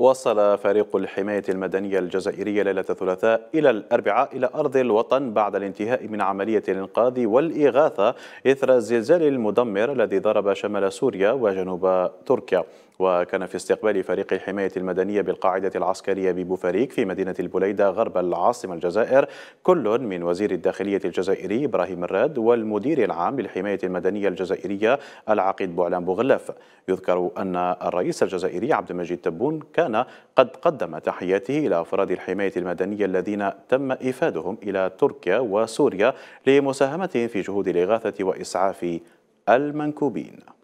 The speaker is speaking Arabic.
وصل فريق الحماية المدنية الجزائرية ليلة الثلاثاء إلى الأربعاء إلى أرض الوطن بعد الانتهاء من عملية الإنقاذ والإغاثة إثر الزلزال المدمر الذي ضرب شمال سوريا وجنوب تركيا وكان في استقبال فريق الحماية المدنية بالقاعدة العسكرية ببوفاريك في مدينة البليدة غرب العاصمة الجزائر كل من وزير الداخلية الجزائري إبراهيم الراد والمدير العام للحماية المدنية الجزائرية العقيد بوعلان بوغلاف يذكر أن الرئيس الجزائري عبد المجيد تبون كان قد قدم تحياته إلى أفراد الحماية المدنية الذين تم إفادهم إلى تركيا وسوريا لمساهمتهم في جهود الإغاثة وإسعاف المنكوبين